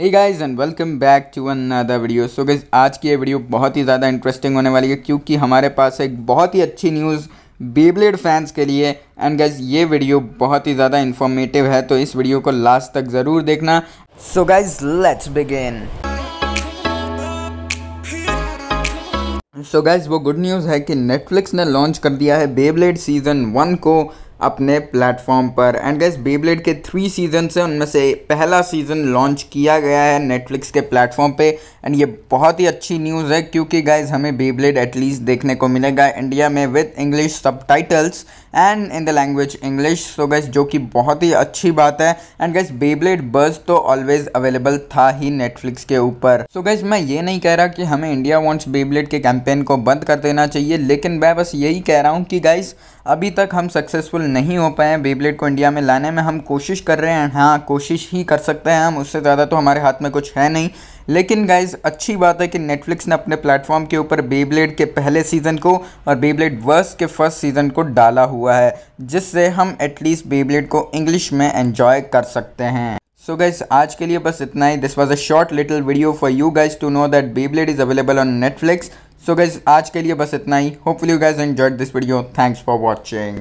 hey guys and welcome back to another video so guys आज की ये video बहुत ही ज़्यादा इंटरेस्टिंग होने वाली है क्योंकि हमारे पास एक बहुत ही अच्छी न्यूज़ बीब्लेड फैंस के लिए एंड गाइज ये वीडियो बहुत ही ज़्यादा इन्फॉर्मेटिव है तो इस वीडियो को लास्ट तक ज़रूर देखना so guys let's begin so guys वो गुड न्यूज़ है कि नेटफ्लिक्स ने लॉन्च कर दिया है बेब्लेड सीज़न वन को अपने प्लेटफॉर्म पर एंड गैस ब्लेड के थ्री सीजन से उनमें से पहला सीज़न लॉन्च किया गया है नेटफ्लिक्स के प्लेटफॉर्म पे एंड ये बहुत ही अच्छी न्यूज़ है क्योंकि गैस हमें बेब्लेड एटलीस्ट देखने को मिलेगा इंडिया में with English sub and in the language English so guys जो कि बहुत ही अच्छी बात है एंड गैस बेबलेट बर्स तो ऑलवेज अवेलेबल था ही नेटफ्लिक्स के ऊपर सो गैस मैं ये नहीं कह रहा कि हमें इंडिया वॉन्ट्स बेबलेट के कैंपेन को बंद कर देना चाहिए लेकिन मैं बस यही कह रहा हूँ कि गाइज अभी तक हम सक्सेसफुल नहीं हो पाए हैं बेबलेट को इंडिया में लाने में हम कोशिश कर रहे हैं हाँ कोशिश ही कर सकते हैं हम उससे ज़्यादा तो हमारे हाथ में कुछ है नहीं लेकिन गाइज अच्छी बात है कि नेटफ्लिक्स ने अपने प्लेटफॉर्म के ऊपर बेबलेट के पहले सीज़न को और बेबलेट वर्स के फर्स्ट सीज़न को डाला हुआ है जिससे हम एटलीस्ट बेबलेट को इंग्लिश में एंजॉय कर सकते हैं सो so गाइज आज के लिए बस इतना ही this was a short little video for you guys to know that Beyblade is available on Netflix so guys आज के लिए बस इतना ही hopeful you guys enjoyed this video thanks for watching